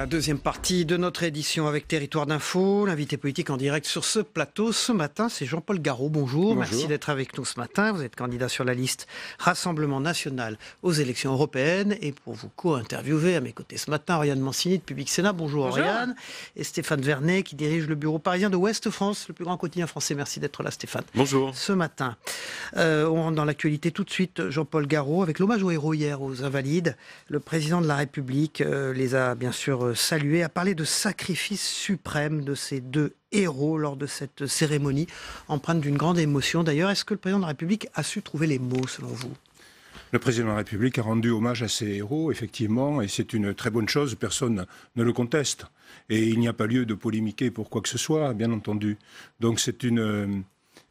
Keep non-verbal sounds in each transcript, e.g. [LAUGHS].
la deuxième partie de notre édition avec Territoire d'Info. L'invité politique en direct sur ce plateau ce matin, c'est Jean-Paul Garot. Bonjour. merci d'être avec nous ce matin. Vous êtes candidat sur la liste Rassemblement national aux élections européennes. Et pour vous co-interviewer à mes côtés ce matin, oriane Mancini de Public Sénat. Bonjour, Et Stéphane Vernet qui dirige le bureau parisien de Ouest France, le plus grand quotidien français. Merci d'être là, Stéphane. Bonjour. Ce matin, euh, on rentre dans l'actualité tout de suite. Jean-Paul Garot avec l'hommage aux héros hier aux Invalides. Le président de la République euh, les a bien sûr Saluer, à parler de sacrifice suprême de ces deux héros lors de cette cérémonie, empreinte d'une grande émotion. D'ailleurs, est-ce que le président de la République a su trouver les mots, selon vous le président de la République a rendu hommage à ses héros, effectivement, et c'est une très bonne chose, personne ne le conteste. Et il n'y a pas lieu de polémiquer pour quoi que ce soit, bien entendu. Donc c'est une,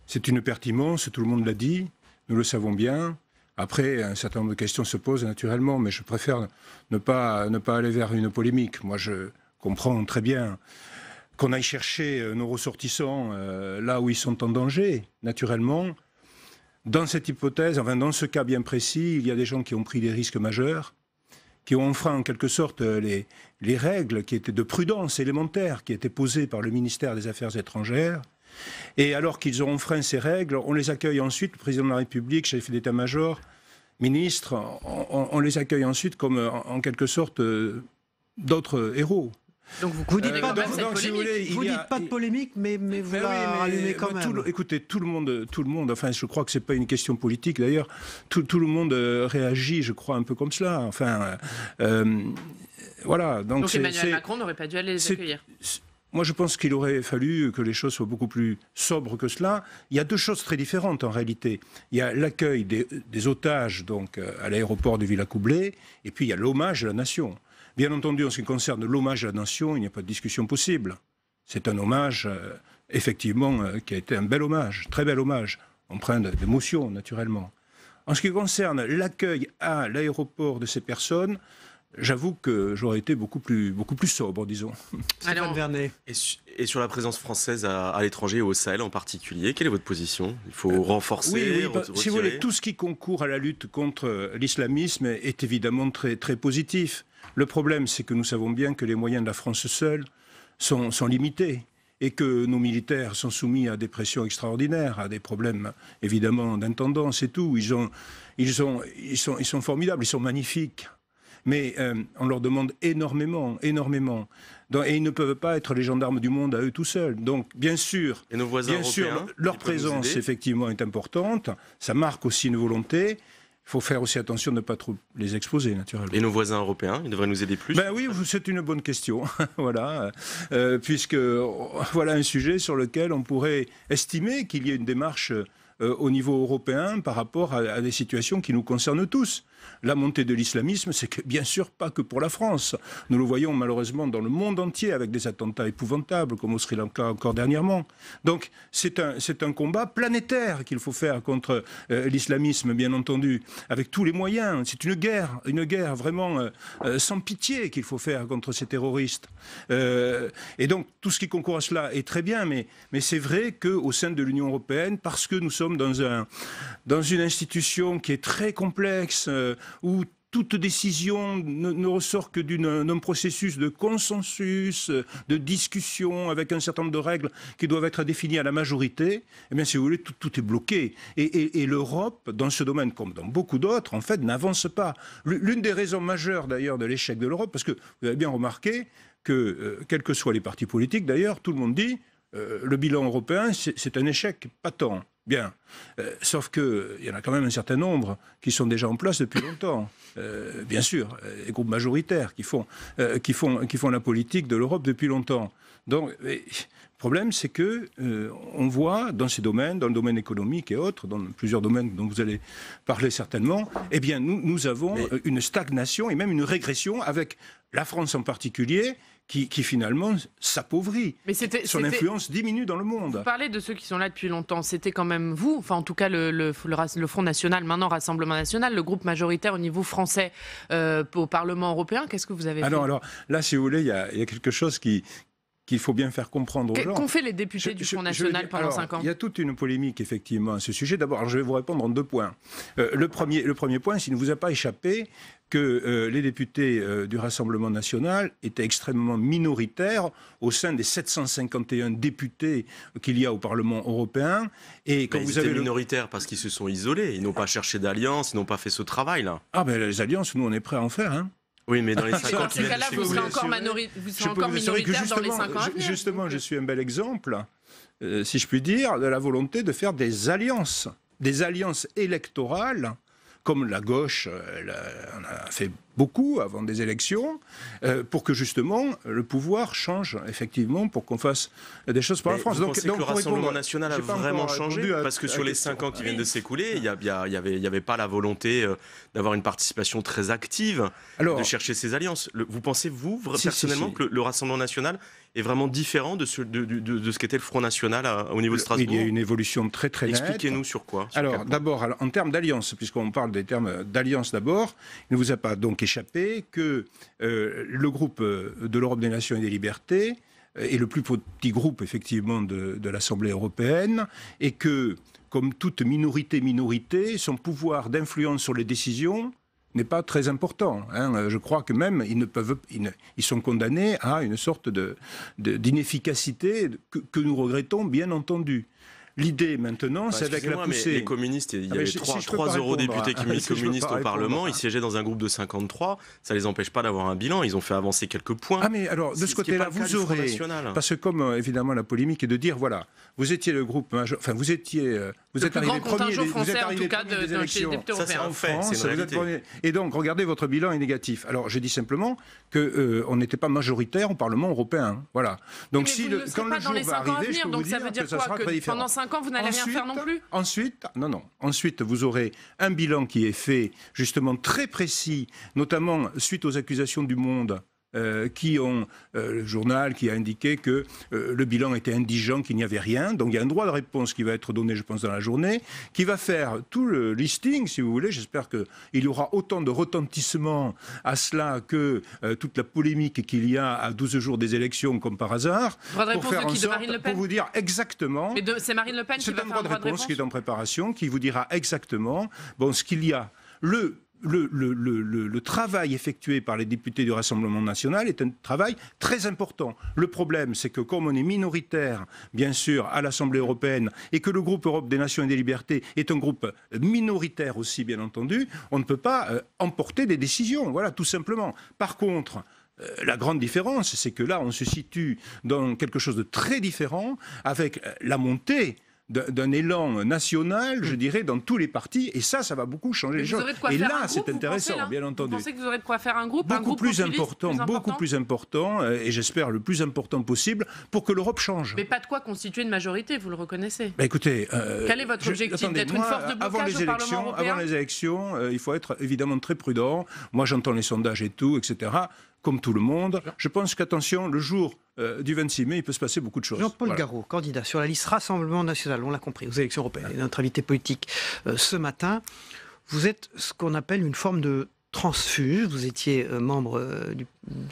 c'est une pertinence, tout le monde l'a dit, nous le savons bien. Après, un certain nombre de questions se posent naturellement, mais je préfère ne pas, aller vers une polémique. Moi, je comprends très bien qu'on aille chercher euh, nos ressortissants euh, là où ils sont en danger, naturellement. Dans cette hypothèse, enfin dans ce cas bien précis, il y a des gens qui ont pris des risques majeurs, qui ont enfreint en quelque sorte euh, les, les règles qui étaient de prudence élémentaire qui étaient posées par le ministère des Affaires étrangères et alors qu'ils auront frein ces règles, on les accueille ensuite, le président de la République, chef d'état-major, ministre, on, les accueille ensuite comme en, quelque sorte euh, d'autres héros. Donc vous, euh, ne dites pas de polémique, mais, vous eh allez quand même. écoutez, tout le monde, tout le monde. Enfin, je crois que c'est pas une question politique d'ailleurs. Tout, le monde euh, réagit, je crois, un peu comme cela. Enfin, voilà. Donc, donc Emmanuel Macron n'aurait pas dû aller les accueillir. Moi, je pense qu'il aurait fallu que les choses soient beaucoup plus sobres que cela. Il y a deux choses très différentes en réalité. Il y a l'accueil des, otages donc euh, à l'aéroport de Villacoublay, et puis il y a l'hommage à la nation. Bien entendu, en ce qui concerne l'hommage à la nation, il n'y a pas de discussion possible. C'est un hommage, euh, effectivement, euh, qui a été un bel hommage, très bel hommage, empreint d'émotion, naturellement. En ce qui concerne l'accueil à l'aéroport de ces personnes, J'avoue que j'aurais été beaucoup plus, beaucoup plus sobre, disons. [LAUGHS] Stéphane Vernet. Et, et, sur la présence française à, l'étranger, au Sahel en particulier, quelle est votre position Il faut euh, renforcer Oui, oui bah, si vous voulez, tout ce qui concourt à la lutte contre euh, l'islamisme est évidemment très, très positif. Le problème, c'est que nous savons bien que les moyens de la France seule sont, limités et que nos militaires sont soumis à des pressions extraordinaires, à des problèmes évidemment d'intendance et tout. Ils, ont, ils, ils, sont, ils sont formidables, ils sont magnifiques mais euh, on leur demande énormément, énormément. et ils ne peuvent pas être les gendarmes du monde à eux tout seuls. Donc, bien sûr, et nos voisins bien sûr leur, présence, effectivement, est importante. Ça marque aussi une volonté. Il faut faire aussi attention de ne pas trop les exposer, naturellement. Et nos voisins européens, ils devraient nous aider plus Ben oui, c'est une bonne question, [LAUGHS] voilà, euh, puisque oh, voilà un sujet sur lequel on pourrait estimer qu'il y ait une démarche euh, euh, au niveau européen par rapport à, des situations qui nous concernent tous. La montée de l'islamisme, c'est bien sûr pas que pour la France. Nous le voyons malheureusement dans le monde entier avec des attentats épouvantables comme au Sri Lanka encore dernièrement. Donc c'est un, un combat planétaire qu'il faut faire contre euh, l'islamisme, bien entendu, avec tous les moyens. C'est une guerre, une guerre vraiment euh, sans pitié qu'il faut faire contre ces terroristes. et donc tout ce qui concourt à cela est très bien, mais, mais c'est vrai qu'au sein de l'Union européenne, parce que nous sommes dans, un, dans une institution qui est très complexe, euh, où toute décision ne, ressort que d'un processus de consensus, de discussion avec un certain nombre de règles qui doivent être définies à la majorité, eh bien, si vous voulez, tout, est bloqué. Et, l'Europe, dans ce domaine comme dans beaucoup d'autres, en fait, n'avance pas. L'une des raisons majeures, d'ailleurs, de l'échec de l'Europe, parce que vous avez bien remarqué que, euh, quels que soient les partis politiques, d'ailleurs, tout le monde dit euh, le bilan européen, c'est un échec patent. Bien. Euh, sauf que il y en a quand même un certain nombre qui sont déjà en place depuis longtemps. Euh, bien sûr, euh, les groupes majoritaires qui font, qui font, qui font la politique de l'Europe depuis longtemps. Donc, le problème, c'est que euh, on voit dans ces domaines, dans le domaine économique et autres, dans plusieurs domaines dont vous allez parler certainement, eh bien, nous, nous avons euh, une stagnation et même une régression avec la France en particulier, qui, finalement s'appauvrit. Son influence diminue dans le monde. Vous parlez de ceux qui sont là depuis longtemps. C'était quand même vous, enfin en tout cas le, le, Front National, maintenant Rassemblement National, le groupe majoritaire au niveau français euh, au Parlement européen. Qu'est-ce que vous avez ah fait Alors là, si vous voulez, il y, a quelque chose qui, qu'il faut bien faire comprendre aux gens. Qu'ont fait les députés du Front National pendant ans Il y a toute une polémique, effectivement, à ce sujet. D'abord, je vais vous répondre en deux points. Euh, le, premier, le premier point, s'il ne vous a pas échappé, que euh, les députés euh, du Rassemblement national étaient extrêmement minoritaires au sein des 751 députés qu'il y a au Parlement européen. Et quand vous ils étaient minoritaires parce qu'ils se sont isolés, ils n'ont pas cherché d'alliance, ils n'ont pas fait ce travail-là. Ah ben les alliances, nous on est prêts à en faire. Hein. Oui, mais dans les 5 ans qui viennent, je vous, vous serez encore, vous serez encore minoritaire dans les 5 ans. justement, je suis un bel exemple, euh, si je puis dire, de la volonté de faire des alliances, des alliances électorales, comme la gauche, elle, euh, a fait beaucoup avant des élections, euh, pour que justement le pouvoir change effectivement, pour qu'on fasse des choses pour la France. donc, que le Rassemblement national a vraiment changé Parce que sur les cinq ans qui ah viennent de s'écouler, il n'y avait, avait, pas la volonté euh, d'avoir une participation très active, de chercher ces alliances. vous pensez, vous, personnellement, que le, Rassemblement national est vraiment différent de ce, de, ce qu'était le Front National euh, au niveau de Strasbourg. Il y a une évolution très très nette. Expliquez-nous sur quoi Alors d'abord, en termes d'alliance, puisqu'on parle des termes d'alliance d'abord, il ne vous a pas donc échappé que euh, le groupe euh, de l'Europe des Nations et des Libertés euh, est le plus petit groupe effectivement de, l'Assemblée européenne et que, comme toute minorité minorité, son pouvoir d'influence sur les décisions n'est pas très important. Hein. Je crois que même ils ne peuvent, ils, sont condamnés à une sorte de d'inefficacité que, que, nous regrettons bien entendu. L'idée maintenant, c'est avec la poussée. Mais les communistes, il y ah, avait trois qui [LAUGHS] eurodéputés communistes au Parlement, ils siégeaient dans un groupe de 53, ça ne les empêche pas d'avoir un bilan, ils ont fait avancer quelques points. Ah mais alors, de ce, côté-là, vous aurez, parce que comme euh, évidemment la polémique est de dire, voilà, vous étiez le groupe enfin vous étiez, euh, vous le êtes arrivé premier, des, vous êtes arrivé cas de, des et donc regardez votre bilan est négatif. Alors je dis simplement que euh, on n'était pas majoritaire au Parlement européen, voilà. Donc si quand le jour va arriver, dire que ça sera très différent vous n'allez rien faire non plus Ensuite, non, non. Ensuite, vous aurez un bilan qui est fait, justement, très précis, notamment suite aux accusations du Monde euh, qui ont euh, le journal qui a indiqué que euh, le bilan était indigent, qu'il n'y avait rien. Donc il y a un droit de réponse qui va être donné, je pense, dans la journée, qui va faire tout le listing, si vous voulez. J'espère qu'il y aura autant de retentissement à cela que toute la polémique qu'il y a à 12 jours des élections, comme par hasard. Droit de pour de Marine Le Pen Pour vous dire exactement. c'est Marine Le Pen qui va faire un droit de réponse, de réponse qui est en préparation, qui vous dira exactement bon, ce qu'il y a. Le le, travail effectué par les députés du Rassemblement national est un travail très important. Le problème, c'est que comme on est minoritaire, bien sûr, à l'Assemblée européenne, et que le groupe Europe des Nations et des Libertés est un groupe euh, minoritaire aussi, bien entendu, on ne peut pas euh, emporter des décisions, voilà, tout simplement. Par contre, euh, la grande différence, c'est que là, on se situe dans quelque chose de très différent avec la montée d'un élan national, je mm. dirais, dans tous les partis. Et ça, ça va beaucoup changer les choses. Et là, c'est intéressant, hein bien entendu. Vous pensez que vous aurez de quoi faire un groupe Beaucoup plus, important, beaucoup plus important, euh, et j'espère le plus important possible, pour que l'Europe change. Mais pas de quoi constituer une majorité, vous le reconnaissez. Bah, écoutez, euh, quel est votre objectif d'être une force de avant les élections, euh, il faut être évidemment très prudent. Moi, j'entends les sondages et tout, etc comme tout le monde. Je pense qu'attention, le jour euh, du 26 mai, il peut se passer beaucoup de choses. Jean-Paul candidat sur la liste Rassemblement national, on l'a compris, aux élections européennes, et notre politique euh, ce matin. Vous êtes ce qu'on appelle une forme de transfuge, vous étiez euh, membre euh, du,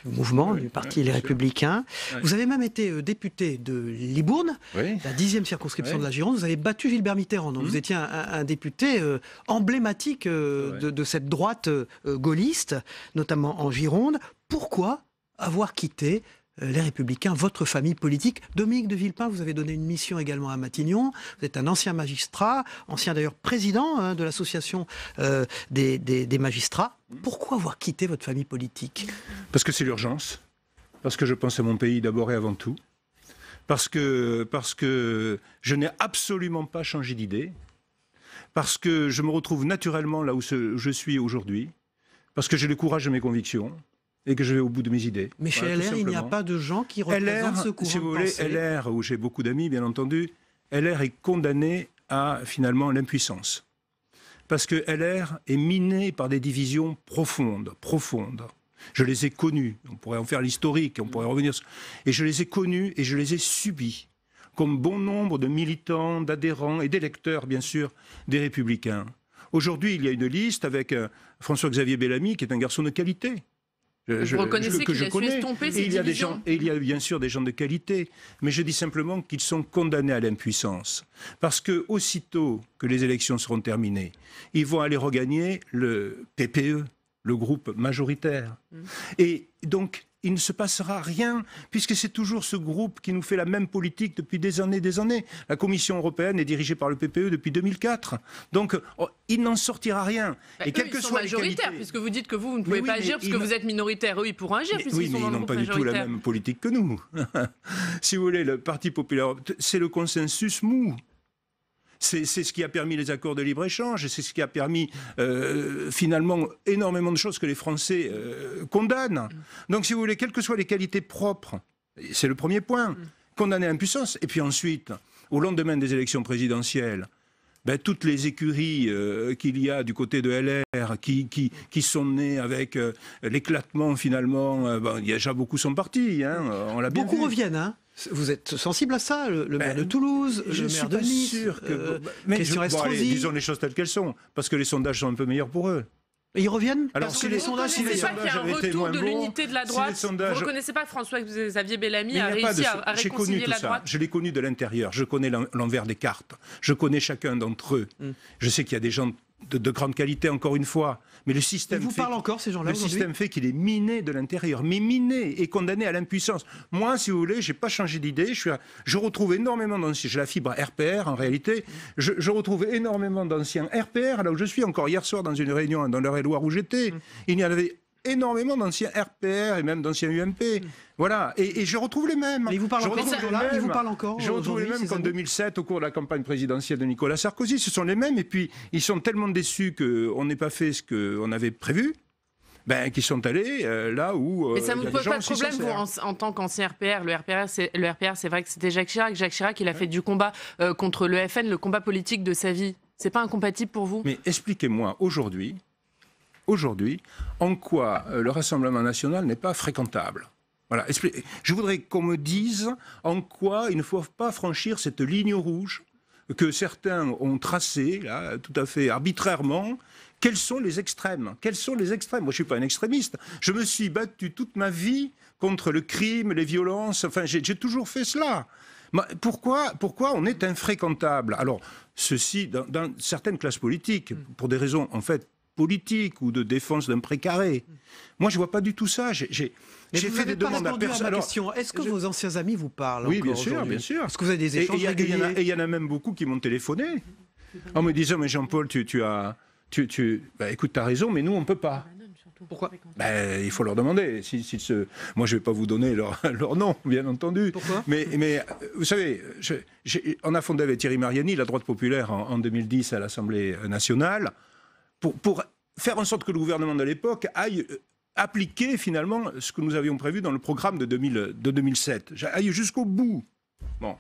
mouvement, du Parti Les Républicains. Vous avez même été euh, député de Libourne, la dixième circonscription de la Gironde. Vous avez battu Gilbert Mitterrand, mhm. vous étiez un, député emblématique de, cette droite gaulliste, notamment en Gironde. Pourquoi avoir quitté euh, les Républicains, votre famille politique. Dominique de Villepin, vous avez donné une mission également à Matignon. Vous êtes un ancien magistrat, ancien d'ailleurs président hein, de l'association euh, des, magistrats. Pourquoi avoir quitté votre famille politique Parce que c'est l'urgence. Parce que je pense à mon pays d'abord et avant tout parce que, parce que je n'ai absolument pas changé d'idée, parce que je me retrouve naturellement là où je suis aujourd'hui, parce que j'ai le courage de mes convictions, et que je vais au bout de mes idées. Mais chez LR, il n'y a pas de gens qui représentent ce courant si vous voulez, LR, où j'ai beaucoup d'amis, bien entendu, LR est condamné à finalement l'impuissance. Parce que LR est miné par des divisions profondes, profondes. Je les ai connues, on pourrait en faire l'historique, on pourrait revenir. Et je les ai connues et je les ai subies, comme bon nombre de militants, d'adhérents et d'électeurs, bien sûr, des Républicains. Aujourd'hui, il y a une liste avec euh, François-Xavier Bellamy, qui est un garçon de qualité, que, je connais. il, y a il y a bien sûr des gens de qualité, mais je dis simplement qu'ils sont condamnés à l'impuissance. Parce que aussitôt que les élections seront terminées, ils vont aller regagner le PPE, le groupe majoritaire. Mm. Et donc, il ne se passera rien, puisque c'est toujours ce groupe qui nous fait la même politique depuis des années des années. La Commission européenne est dirigée par le PPE depuis 2004. Donc, oh, il n'en sortira rien. Bah, et quel que soit les Majoritaire, puisque vous dites que vous, ne pouvez pas agir, puisque vous êtes minoritaire. Eux, ils pourront agir, puisqu'ils oui, mais ils n'ont pas du tout la même politique que nous. [LAUGHS] si vous voulez, le Parti populaire, c'est le consensus mou. C'est ce qui a permis les accords de libre-échange et c'est ce qui a permis euh, finalement énormément de choses que les Français euh, condamnent. Mm. Donc si vous voulez, quelles que soient les qualités propres, c'est le premier point, mm. condamner l'impuissance. Et puis ensuite, au lendemain des élections présidentielles, ben, toutes les écuries euh, qu'il y a du côté de LR qui, qui, sont nées avec euh, l'éclatement finalement, euh, ben, y a déjà beaucoup sont partis. Hein, on l'a Beaucoup reviennent. Hein. vous êtes sensible à ça, le, maire ben, de Toulouse, je le maire de Nice, sûr que, mais disons les choses telles qu'elles sont, parce que les sondages sont un peu meilleurs pour eux. Et ils reviennent Alors, Parce si que les sondages, si les sondages été de l'unité de la droite, vous ne reconnaissez pas François-Xavier Bellamy a, a, réussi à, réconcilier la ça. droite Je l'ai connu de l'intérieur, je connais l'envers des cartes, je connais chacun d'entre eux. Mm. Je sais qu'il y a des gens de, grande qualité, encore une fois. Mais le système. vous fait, encore, ces gens Le système fait qu'il est miné de l'intérieur, mais miné et condamné à l'impuissance. Moi, si vous voulez, j'ai pas changé d'idée. Je, je retrouve énormément d'anciens. J'ai la fibre RPR, en réalité. Je, retrouve énormément d'anciens RPR, là où je suis, encore hier soir, dans une réunion dans leure et loire où j'étais. Mmh. Il y en avait énormément d'anciens RPR et même d'anciens UMP. Mmh. Voilà, et, je retrouve les mêmes. Mais vous parle encore, les Je retrouve les mêmes qu'en 2007, au cours de la campagne présidentielle de Nicolas Sarkozy. Ce sont les mêmes, et puis ils sont tellement déçus qu'on n'ait pas fait ce qu'on avait prévu. Ben, qui sont allés euh, là où. Euh, mais ça ne vous pose pas de problème, vous, en, tant qu'ancien RPR. Le RPR, c'est, vrai que c'était Jacques Chirac. Jacques Chirac, il a fait du combat euh, contre le FN, le combat politique de sa vie. C'est pas incompatible pour vous Mais expliquez-moi aujourd'hui, aujourd'hui, en quoi le Rassemblement national n'est pas fréquentable voilà. Je voudrais qu'on me dise en quoi il ne faut pas franchir cette ligne rouge que certains ont tracée, là, tout à fait arbitrairement. Quels sont les extrêmes Quels sont les extrêmes Moi, je ne suis pas un extrémiste. Je me suis battu toute ma vie contre le crime, les violences. Enfin, j'ai toujours fait cela. Pourquoi, pourquoi on est infréquentable Alors, ceci dans certaines classes politiques, mm. pour des raisons, en fait, politique ou de défense d'un précaré. Moi, je vois pas du tout ça. J'ai fait des demandes à personne. question. Est-ce que vos anciens amis vous parlent Oui, bien sûr, bien sûr. Est-ce que vous avez des échanges Et il y, en a même beaucoup qui m'ont téléphoné en me disant mais Jean-Paul, tu, as, tu, tu, bah, raison, mais nous on peut pas. Pourquoi bah, Il faut leur demander. ce... Moi, je ne vais pas vous donner [LAUGHS] leur, nom, bien entendu. Pourquoi mais, mais euh, vous savez, on a fondé avec Thierry Mariani la droite populaire en 2010 à l'Assemblée nationale pour, faire en sorte que le gouvernement de l'époque aille euh, appliquer finalement ce que nous avions prévu dans le programme de, de 2007. Aille jusqu'au bout. Bon.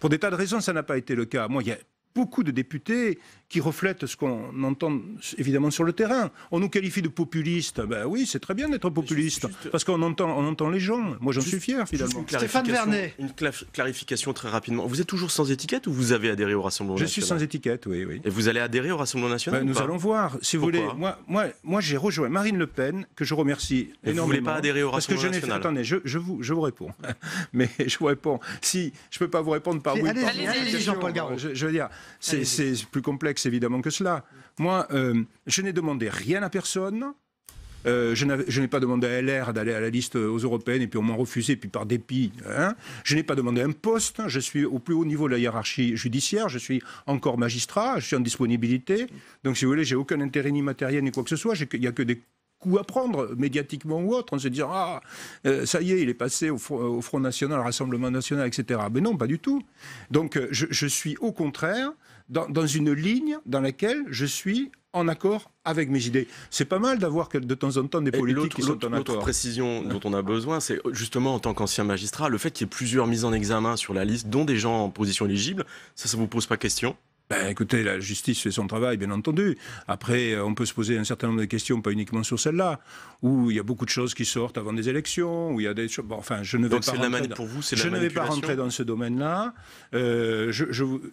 Pour des tas de raisons, ça n'a pas été le cas. Moi, il y a beaucoup de députés qui reflète ce qu'on entend évidemment sur le terrain. On nous qualifie de populistes. Ben oui, c'est très bien d'être populiste, euh, parce qu'on entend, on entend les gens. Moi, j'en suis fier finalement. Stéphane Vernet. Une clarification très rapidement. Vous êtes toujours sans étiquette ou vous avez adhéré au Rassemblement Je national Je suis sans étiquette, oui, Et vous allez adhérer au Rassemblement national ben, Nous allons voir. Si vous voulez, moi, moi, moi j'ai rejoint Marine Le Pen, que je remercie énormément. Vous voulez pas adhérer au Rassemblement national Attendez, je, vous, je vous réponds. [LAUGHS] Mais je vous réponds. Si je peux pas vous répondre par oui, allez, allez, allez Jean-Paul je veux dire, c'est plus complexe évidemment que cela. Moi, euh, je n'ai demandé rien à personne. Euh, je n'ai pas demandé à LR d'aller à la liste euh, aux européennes et puis on m'a refusé, puis par dépit. Hein. Je n'ai pas demandé un poste. Hein. Je suis au plus haut niveau de la hiérarchie judiciaire. Je suis encore magistrat. Je suis en disponibilité. Donc, si vous voulez, j'ai aucun intérêt ni matériel ni quoi que ce soit. Il n'y a que des coups à prendre, médiatiquement ou autre. en se disant « ah, ça y est, il est passé au, Front National, au Rassemblement National, etc. Mais non, pas du tout. Donc, je, je suis au contraire dans, une ligne dans laquelle je suis en accord avec mes idées. C'est pas mal d'avoir de temps en temps des politiques qui sont en L'autre précision dont on a besoin, c'est justement en tant qu'ancien magistrat, le fait qu'il y ait plusieurs mises en examen sur la liste, dont des gens en position éligible, ça, ça vous pose pas question ben, écoutez, la justice fait son travail, bien entendu. Après, euh, on peut se poser un certain nombre de questions, pas uniquement sur celle-là, où il y a beaucoup de choses qui sortent avant des élections, où il y a des choses. enfin, je ne vais pas. Rentrer dans... je vais pas rentrer dans ce domaine-là. Euh,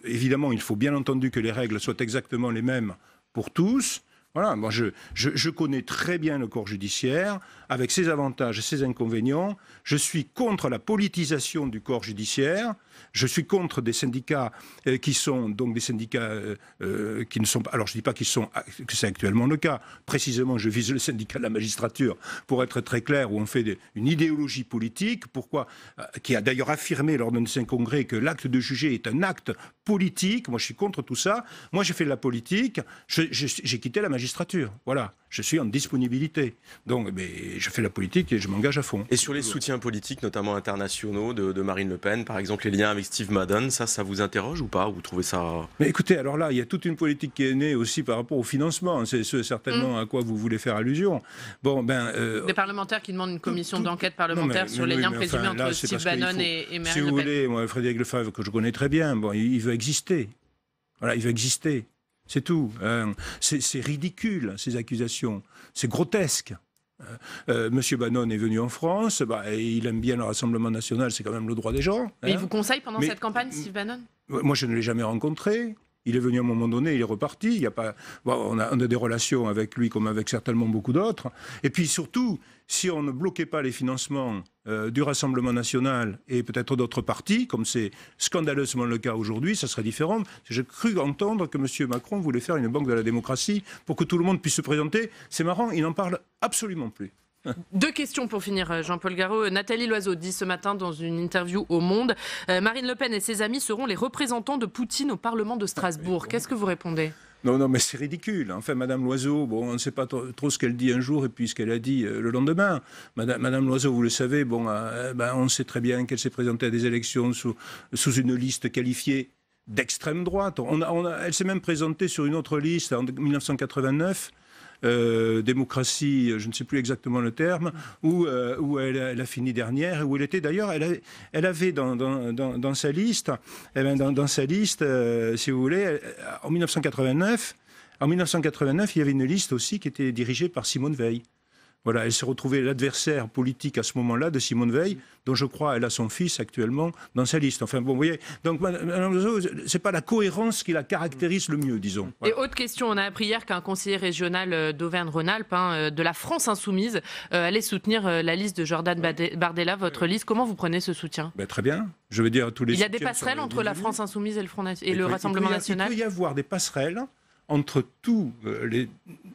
évidemment, il faut bien entendu que les règles soient exactement les mêmes pour tous. Voilà, moi je, connais très bien le corps judiciaire, avec ses avantages et ses inconvénients. Je suis contre la politisation du corps judiciaire. Je suis contre des syndicats euh, qui sont donc des syndicats euh, euh, qui ne sont pas. Alors je ne dis pas qu'ils sont que c'est actuellement le cas. Précisément, je vise le syndicat de la magistrature pour être très clair, où on fait une idéologie politique. Pourquoi Qui a d'ailleurs affirmé lors d'un de congrès que l'acte de juger est un acte politique. Moi, je suis contre tout ça. Moi, j'ai fait de la politique. J'ai quitté la magistrature. Voilà. Je suis en disponibilité. Donc, mais je fais la politique et je m'engage à fond. Et sur les soutiens politiques, notamment internationaux, de, de Marine Le Pen, par exemple, les liens avec Steve Madden, ça, ça vous interroge ou pas Vous trouvez ça Mais écoutez, alors là, il y a toute une politique qui est née aussi par rapport au financement. C'est ce certainement mm. à quoi vous voulez faire allusion. Bon, ben, euh, Des parlementaires qui demandent une commission d'enquête parlementaire sur les liens présumés entre Steve Bannon et, et Si vous voulez, moi, Frédéric Lefebvre, que je connais très bien, bon, il, veut exister. Voilà, il veut exister. C'est tout. Euh, c'est ridicule, ces accusations. C'est grotesque. Euh, euh, Monsieur Bannon est venu en France, bah, il aime bien le Rassemblement national, c'est quand même le droit des gens. Mais il hein. vous conseille pendant cette campagne, Steve Bannon Moi, je ne l'ai jamais rencontré. Il est venu à un moment donné, il est reparti. Il y a pas... on, a, des relations avec lui comme avec certainement beaucoup d'autres. Et puis surtout, si on ne bloquait pas les financements euh, du Rassemblement national et peut-être d'autres partis, comme c'est scandaleusement le cas aujourd'hui, ça serait différent. J'ai cru entendre que M. Macron voulait faire une banque de la démocratie pour que tout le monde puisse se présenter. C'est marrant, il n'en parle absolument plus. Deux questions pour finir, euh, Jean-Paul Garot. Euh, Nathalie Loiseau dit ce matin dans une interview au Monde euh, Marine Le Pen et ses amis seront les représentants de Poutine au Parlement de Strasbourg. Qu'est-ce que vous répondez non, non, mais c'est ridicule. Enfin, Madame Loiseau, bon, on ne sait pas trop ce qu'elle dit un jour et puis ce qu'elle a dit le lendemain. Madame, Loiseau, vous le savez, bon, ben, on sait très bien qu'elle s'est présentée à des élections sous, une liste qualifiée d'extrême droite. elle s'est même présentée sur une autre liste en 1989 euh, démocratie, je ne sais plus exactement le terme, où, euh, où elle, a fini dernière, où elle était d'ailleurs, elle, elle, avait dans, dans, sa liste, eh ben, dans, sa liste, euh, si vous voulez, en 1989, en 1989, il y avait une liste aussi qui était dirigée par Simone Veil. Voilà, elle s'est retrouvée l'adversaire politique à ce moment-là de Simone Veil, dont je crois elle a son fils actuellement dans sa liste. Enfin bon, vous voyez, donc c'est pas la cohérence qui la caractérise le mieux, disons. Et autre question, on a appris hier qu'un conseiller régional euh, d'Auvergne-Rhône-Alpes, hein, euh, de la France insoumise, euh, allait soutenir la liste de Jordan Bardella, votre liste. Comment vous prenez ce soutien ben, Très bien. Je veux dire à tous les. Il y a des passerelles entre la France insoumise et le, Rassemblement national. Il peut y avoir des passerelles entre euh,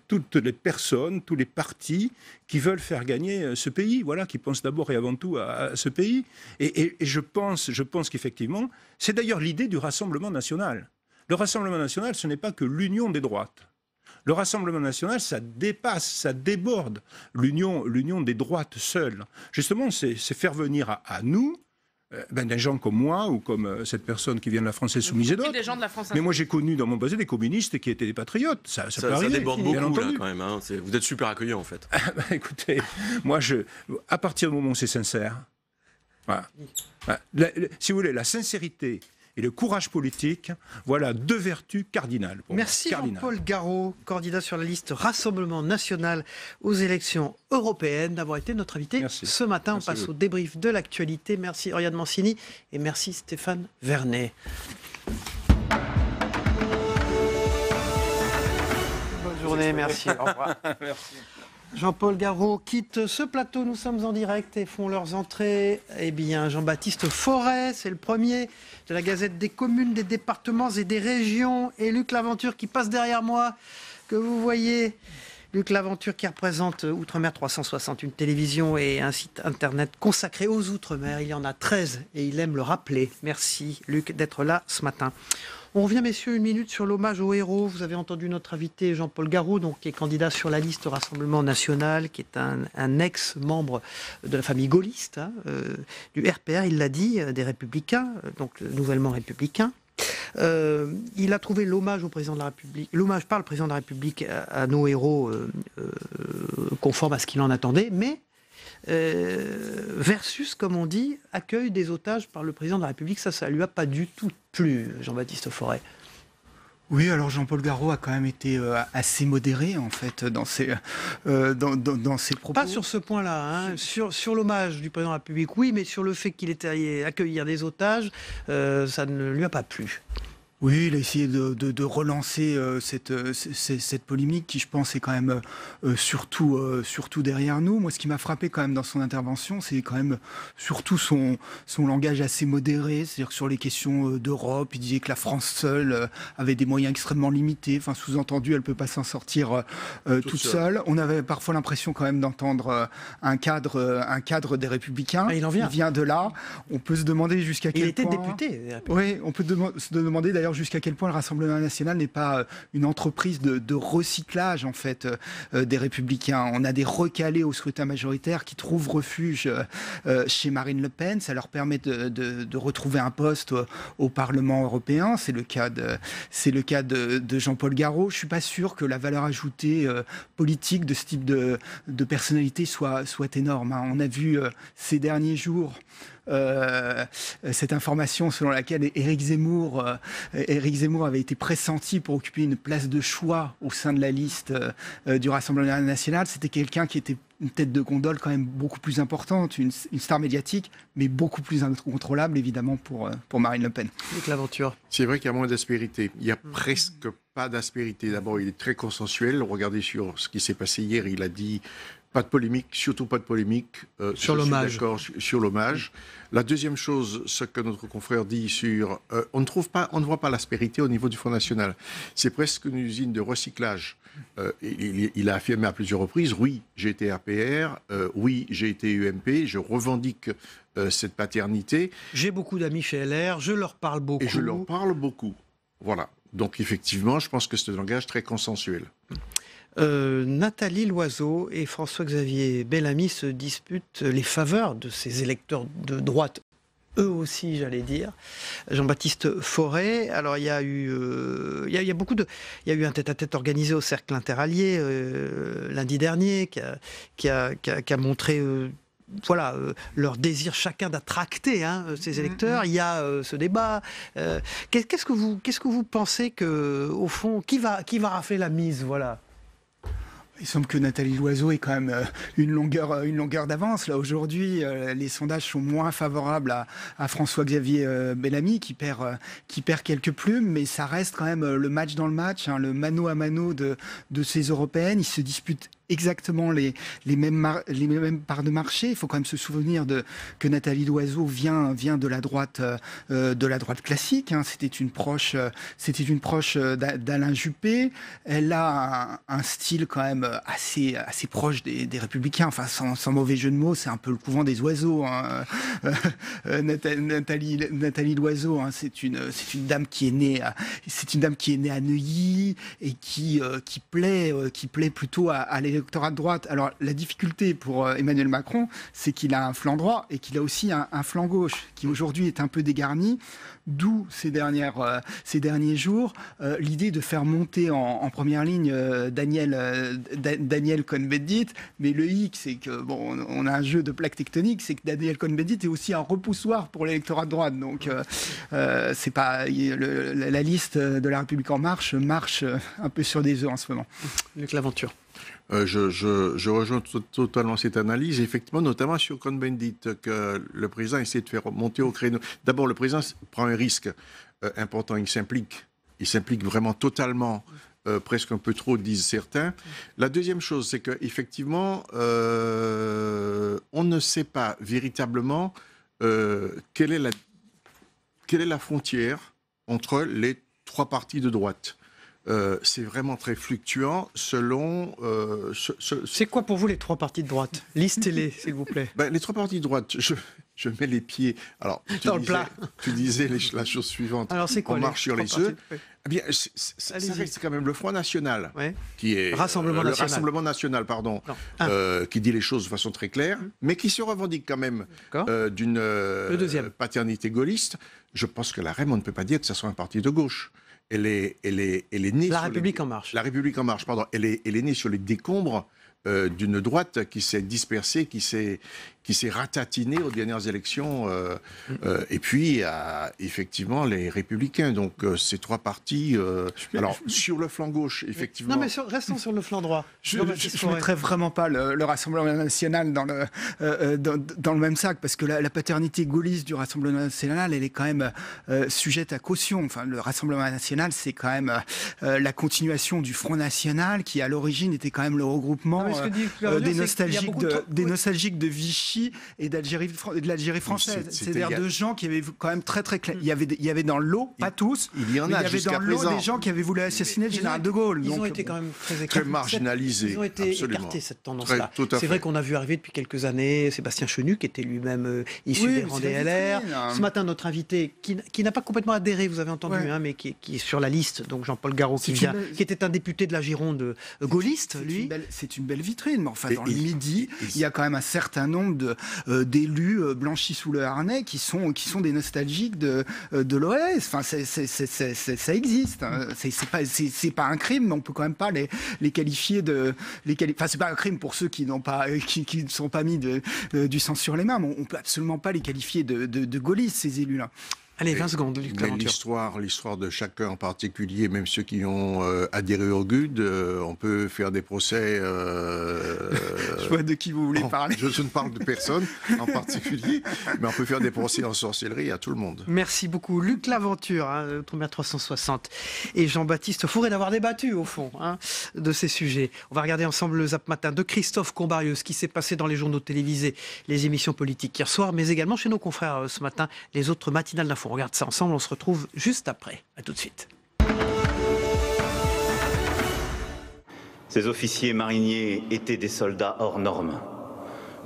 toutes les personnes, tous les partis qui veulent faire gagner euh, ce pays, voilà, qui pensent d'abord et avant tout à, ce pays. Et, je pense, je pense qu'effectivement, c'est d'ailleurs l'idée du Rassemblement national. Le Rassemblement national, ce n'est pas que l'union des droites. Le Rassemblement national, ça dépasse, ça déborde l'union, l'union des droites seule. Justement, c'est faire venir à nous euh, ben, des gens comme moi ou comme euh, cette personne qui vient de la France Insoumise et d'autres. Hein. Mais moi, j'ai connu dans mon passé des communistes qui étaient des patriotes. Ça, ça, déborde beaucoup, là, quand même. Hein. Vous êtes super accueillant, en fait. [LAUGHS] Ah, ben, écoutez, moi, je... à partir du moment où c'est sincère, voilà. si vous voulez, la sincérité et le courage politique. Voilà deux vertus cardinales. Merci paul Garraud, candidat sur la liste Rassemblement national aux élections européennes, d'avoir été notre invité ce matin. on passe au débrief de l'actualité. Merci Oriane Mancini et merci Stéphane Vernet. Bonne journée, merci. Au revoir. [LAUGHS] merci. Jean-Paul Garraud quitte ce plateau. Nous sommes en direct et font leurs entrées. Eh bien, Jean-Baptiste Forêt, c'est le premier de la Gazette des communes, des départements et des régions. Et Luc Laventure qui passe derrière moi, que vous voyez. Luc Laventure qui représente Outre-mer 360, une télévision et un site internet consacré aux Outre-mer. Il y en a 13 et il aime le rappeler. Merci Luc d'être là ce matin. On revient, messieurs, une minute sur l'hommage aux héros. Vous avez entendu notre invité Jean-Paul Garou, donc, qui est candidat sur la liste Rassemblement National, qui est un, ex-membre de la famille gaulliste, hein, euh, du RPR, il l'a dit, euh, des Républicains, euh, donc nouvellement républicain. il a trouvé l'hommage au président de la République, l'hommage par le président de la République à, nos héros conforme à ce qu'il en attendait, mais euh, versus, comme on dit, accueil des otages par le président de la République. Ça, ça lui a pas du tout plu, Jean-Baptiste Forêt. Oui, alors Jean-Paul Garraud a quand même été euh, assez modéré en fait dans ses, euh, dans, propos. Pas sur ce point-là, hein. sur, l'hommage du président de la République, oui, mais sur le fait qu'il était allé accueillir des otages, ça ne lui a pas plu. Oui, il a essayé de, relancer euh, cette, euh, cette, polémique qui, je pense, est quand même euh, surtout, surtout derrière nous. Moi, ce qui m'a frappé quand même dans son intervention, c'est quand même surtout son, son langage assez modéré. C'est-à-dire que sur les questions d'Europe, il disait que la France seule avait des moyens extrêmement limités. Enfin, sous-entendu, elle ne peut pas s'en sortir toute, seule. On avait parfois l'impression quand même d'entendre un, cadre, un cadre des Républicains. Ah, il en vient. vient de là. On peut se demander jusqu'à quel point... Il était député. Oui, on peut se demander d'ailleurs jusqu'à quel point le Rassemblement national n'est pas euh, une entreprise de, recyclage en fait euh, euh, des Républicains. On a des recalés au scrutin majoritaire qui trouvent refuge chez Marine Le Pen. Ça leur permet de, retrouver un poste au, Parlement européen. C'est le cas de c'est le cas de, Jean-Paul Garot. Je suis pas sûr que la valeur ajoutée politique de ce type de, personnalité soit soit énorme. Hein. On a vu ces derniers jours euh, cette information selon laquelle Éric Zemmour, euh, Zemmour avait été pressenti pour occuper une place de choix au sein de la liste euh, du Rassemblement national. C'était quelqu'un qui était une tête de gondole quand même beaucoup plus importante, une, star médiatique, mais beaucoup plus incontrôlable évidemment pour, Marine Le Pen. l'aventure. C'est vrai qu'il y a moins d'aspérité. Il y a mm. presque pas d'aspérité. D'abord, il est très consensuel. Regardez sur ce qui s'est passé hier. Il a dit pas de polémique, surtout pas de polémique. Euh, sur l'hommage. sur, l'hommage. La deuxième chose, ce que notre confrère dit sur, euh, on ne trouve pas, on ne voit pas l'aspérité au niveau du Front National. C'est presque une usine de recyclage. Euh, il, il, a affirmé à plusieurs reprises, oui, j'ai été APR, oui, j'ai été UMP, je revendique cette paternité. J'ai beaucoup d'amis chez LR, je leur parle beaucoup. Et je leur parle beaucoup. Voilà. Donc effectivement, je pense que c'est un langage très consensuel. Euh, Nathalie Loiseau et François-Xavier Bellamy se disputent les faveurs de ces électeurs de droite eux aussi, j'allais dire. Jean-Baptiste Forêt. Alors, il y a eu, euh, il, y a, beaucoup de, il y a eu un tête-à-tête organisé au cercle interallié euh, lundi dernier, qui a, montré. voilà, leur désir chacun d'attracter hein, ces mmh, électeurs. Mmh. Il y a ce débat. qu'est-ce que vous, que vous pensez que, au fond, qui va, qui va rafler la mise, voilà il semble que Nathalie Loiseau est quand même euh, une longueur, euh, une longueur d'avance. Là, aujourd'hui, euh, les sondages sont moins favorables à, François-Xavier Bellamy, qui perd, qui perd quelques plumes, mais ça reste quand même le match dans le match, hein, le mano à mano de, de ces européennes. Ils se disputent exactement les, mêmes, les mêmes parts de marché. Il faut quand même se souvenir de, que Nathalie Loiseau vient, vient de la droite, euh, euh, de la droite classique. Hein. C'était une proche, euh, c'était une proche d'Alain Juppé. Elle a un, style quand même assez, assez proche des, républicains. Enfin, sans, mauvais jeu de mots, c'est un peu le couvent des oiseaux. Hein. Nathalie, Nathalie Loiseau, hein. c'est une, c'est une dame qui est née, c'est une dame qui est née à Neuilly et qui, qui plaît, qui plaît plutôt à, à L'électorat de droite. Alors la difficulté pour euh, Emmanuel Macron, c'est qu'il a un flanc droit et qu'il a aussi un, flanc gauche qui aujourd'hui est un peu dégarni, d'où ces, dernières, euh, ces derniers jours euh, l'idée de faire monter en, première ligne Daniel, Daniel Cohn-Bendit. Mais le hic, c'est que bon, on a un jeu de plaques tectoniques, c'est que Daniel Cohn-Bendit est aussi un repoussoir pour l'électorat de droite. Donc c'est pas la, liste de La République en marche marche un peu sur des œufs en ce moment. Avec Laventure. Euh, je, rejoins totalement cette analyse, effectivement, notamment sur Cohn-Bendit, que le président essaie de faire monter au créneau. D'abord, le président prend un risque euh, important, il s'implique. Il s'implique vraiment totalement, euh, presque un peu trop, disent certains. La deuxième chose, c'est qu'effectivement, on ne sait pas véritablement quelle est, la, quelle est la frontière entre les trois partis de droite. Euh, c'est vraiment très fluctuant selon. Euh, c'est quoi pour vous les trois parties de droite Listez-les, [LAUGHS] s'il vous plaît. Ben, les trois parties de droite, je, je mets les pieds. Alors, tu Dans disais, le plat. Tu disais la chose suivante. Alors, c'est quoi On marche sur les œufs. Eh ça reste quand même le Front National, qui est Rassemblement euh, National. Rassemblement National, pardon, qui dit les choses de façon très claire, mm. mais qui se revendique quand même d'une paternité gaulliste. Je pense que la REM, on ne peut pas dire que ce soit un parti de gauche elle est, elle est, elle est née. La République en marche. La République en marche, pardon. Elle est, elle est née sur les décombres euh, d'une droite qui s'est dispersée, qui s'est, qui s'est ratatiné aux dernières élections, euh, euh, et puis à, effectivement les Républicains. Donc euh, ces trois partis. alors sur le flanc gauche, effectivement. Non, mais restons sur le flanc droit. Je ne mettrais vraiment pas le, Rassemblement national dans le, dans, le même sac, parce que la, paternité gaulliste du Rassemblement national, elle est quand même sujette à caution. Enfin, le Rassemblement national, c'est quand même la continuation du Front national qui, à l'origine, était quand même le regroupement des, nostalgiques des nostalgiques de Vichy et d'Algérie de l'Algérie française. C'est-à-dire de gens qui avaient quand même très très clair. Il y avait, il y avait dans l'eau, pas tous, il y en a il y avait dans l'eau des gens qui avaient voulu assassiner le général de Gaulle. Ils ont été quand même très marginalisés. Ils ont été cette tendance-là. C'est vrai qu'on a vu arriver depuis quelques années Sébastien Chenu, qui était lui-même euh, issu des rangs des LR. Hein. Ce matin, notre invité, qui, n'a pas complètement adhéré, vous avez entendu, hein, mais qui, est sur la liste, donc Jean-Paul Garot, qui, vient, qui était un député de la Gironde euh, gaulliste, lui. C'est une belle vitrine, mais enfin, dans le Midi, il y a quand même un certain nombre euh, d'élus euh, blanchis sous le harnais qui sont qui sont des nostalgiques de euh, de l'OS. Enfin, ça existe. Hein. C'est pas c'est pas un crime, mais on peut quand même pas les les qualifier de les Enfin, c'est pas un crime pour ceux qui n'ont pas qui, ne sont pas mis du sang sur les mains. Mais on, peut absolument pas les qualifier de, de, de gaullistes ces élus là. Allez, 20 secondes, Luc L'histoire, l'histoire de chacun en particulier, même ceux qui ont euh, adhéré au GUD, euh, on peut faire des procès. Euh, [LAUGHS] je vois de qui vous voulez parler. je, ne parle de personne en particulier, mais on peut faire des procès en sorcellerie à tout le monde. Merci beaucoup, Luc Laventure, hein, 360, et Jean-Baptiste Fourré d'avoir débattu au fond hein, de ces sujets. On va regarder ensemble le Zap Matin de Christophe Combarieux, ce qui s'est passé dans les journaux télévisés, les émissions politiques hier soir, mais également chez nos confrères ce matin, les autres matinales d'information on regarde ça ensemble. On se retrouve juste après. À tout de suite. Ces officiers mariniers étaient des soldats hors normes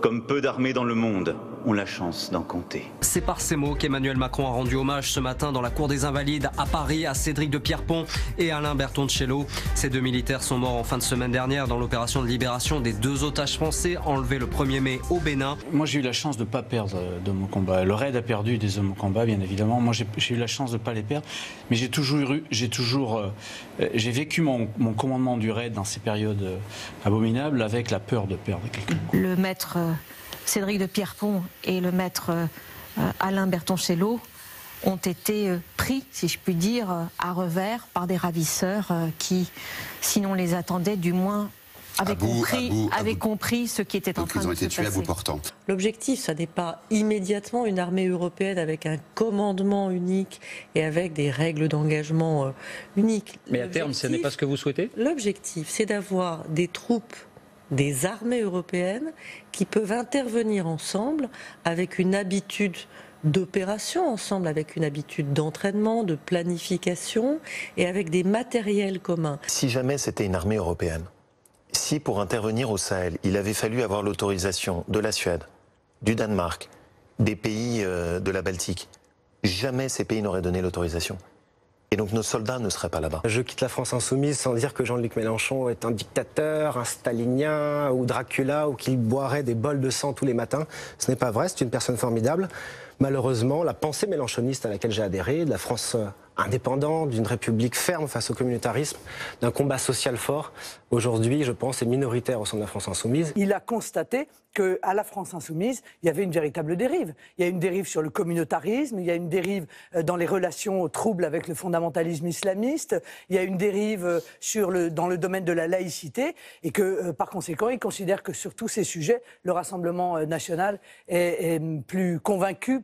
comme peu d'armées dans le monde ont la chance d'en compter. C'est par ces mots qu'Emmanuel Macron a rendu hommage ce matin dans la cour des Invalides à Paris à Cédric de Pierrepont et Alain Bertoncello. Ces deux militaires sont morts en fin de semaine dernière dans l'opération de libération des deux otages français enlevés le 1er mai au Bénin. Moi j'ai eu la chance de ne pas perdre euh, de mon combat. Le raid a perdu des hommes au combat bien évidemment. Moi j'ai eu la chance de ne pas les perdre, mais j'ai toujours eu, j'ai toujours, euh, euh, j'ai vécu mon, commandement du raid dans ces périodes euh, abominables avec la peur de perdre quelqu'un. Le maître euh, Cédric de Pierrepont et le maître Alain Bertoncello ont été pris, si je puis dire, à revers par des ravisseurs qui, sinon les attendaient, du moins l'objectif, compris, compris, ce qui était en train ils ont été tués à bout portant. L'objectif, ça n'est pas immédiatement une armée européenne avec un commandement unique et avec des règles d'engagement euh, uniques. Mais à terme, ce n'est pas ce que vous souhaitez L'objectif, c'est d'avoir des troupes des armées européennes qui peuvent intervenir ensemble avec une habitude d'opération ensemble, avec une habitude d'entraînement, de planification et avec des matériels communs. Si jamais c'était une armée européenne, pour intervenir au Sahel, il avait fallu avoir l'autorisation de la Suède, du Danemark, des pays euh, de la Baltique, jamais ces pays n'auraient donné l'autorisation. Et donc nos soldats ne seraient pas là-bas. Je quitte la France insoumise sans dire que Jean-Luc Mélenchon est un dictateur, un stalinien ou Dracula ou qu'il boirait des bols de sang tous les matins. Ce n'est pas vrai, c'est une personne formidable malheureusement, la pensée mélanchoniste à laquelle j'ai adhéré, de la France indépendante, d'une république ferme face au communautarisme, d'un combat social fort, aujourd'hui, je pense, est minoritaire au sein de la France insoumise. Il a constaté qu'à la France insoumise, il y avait une véritable dérive. Il y a une dérive sur le communautarisme, il y a une dérive euh, dans les relations troubles avec le fondamentalisme islamiste, il y a une dérive euh, sur le, dans le domaine de la laïcité, et que euh, par conséquent, il considère que sur tous ces sujets, le Rassemblement national est, est plus convaincu,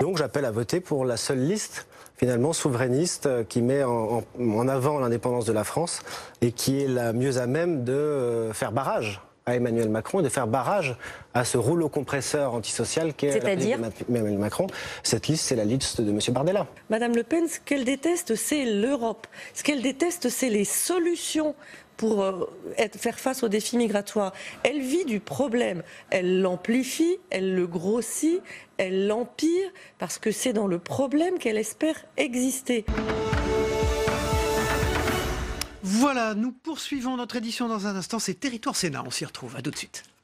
donc j'appelle à voter pour la seule liste finalement souverainiste euh, qui met en, avant l'indépendance de la France et qui est la mieux à même de euh, faire barrage à Emmanuel Macron et de faire barrage à ce rouleau compresseur antisocial qu'est Emmanuel Macron. Cette liste, c'est la liste de M. Bardella. Madame Le Pen, ce qu'elle déteste, c'est l'Europe. Ce qu'elle déteste, c'est les solutions pour euh, faire face aux défis migratoires. Elle vit du problème, elle l'amplifie, elle le grossit, elle l'empire, parce que c'est dans le problème qu'elle espère exister. Voilà, nous poursuivons notre édition dans un instant. C'est Territoire Sénat, on s'y retrouve. À tout de suite.